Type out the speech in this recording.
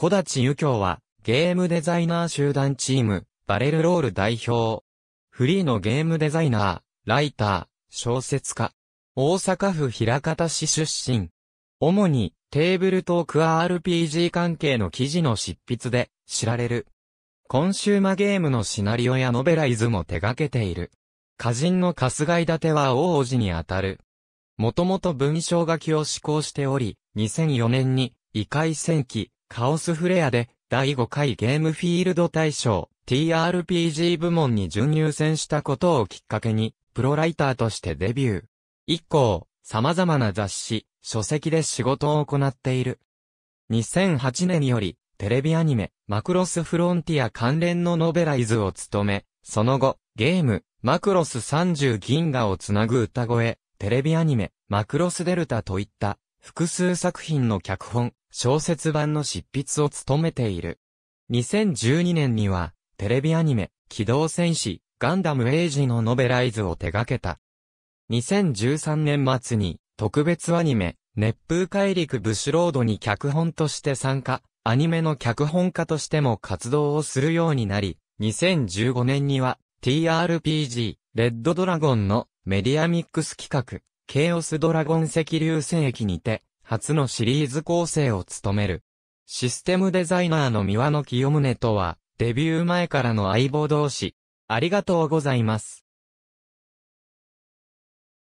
小立由京は、ゲームデザイナー集団チーム、バレルロール代表。フリーのゲームデザイナー、ライター、小説家。大阪府平方市出身。主に、テーブルトーク RPG 関係の記事の執筆で、知られる。コンシューマゲームのシナリオやノベライズも手掛けている。歌人の春日井立ては王子にあたる。もともと文章書きを志向しており、2004年に、異界戦記、カオスフレアで第5回ゲームフィールド大賞 TRPG 部門に準入選したことをきっかけにプロライターとしてデビュー。以降、様々な雑誌、書籍で仕事を行っている。2008年よりテレビアニメ、マクロスフロンティア関連のノベライズを務め、その後、ゲーム、マクロス30銀河をつなぐ歌声、テレビアニメ、マクロスデルタといった、複数作品の脚本、小説版の執筆を務めている。2012年には、テレビアニメ、機動戦士、ガンダムエイジのノベライズを手掛けた。2013年末に、特別アニメ、熱風海陸ブシュロードに脚本として参加、アニメの脚本家としても活動をするようになり、2015年には、TRPG、レッドドラゴンのメディアミックス企画、ケイオスドラゴン赤流戦役にて、初のシリーズ構成を務める。システムデザイナーの三輪の清宗とは、デビュー前からの相棒同士。ありがとうございます。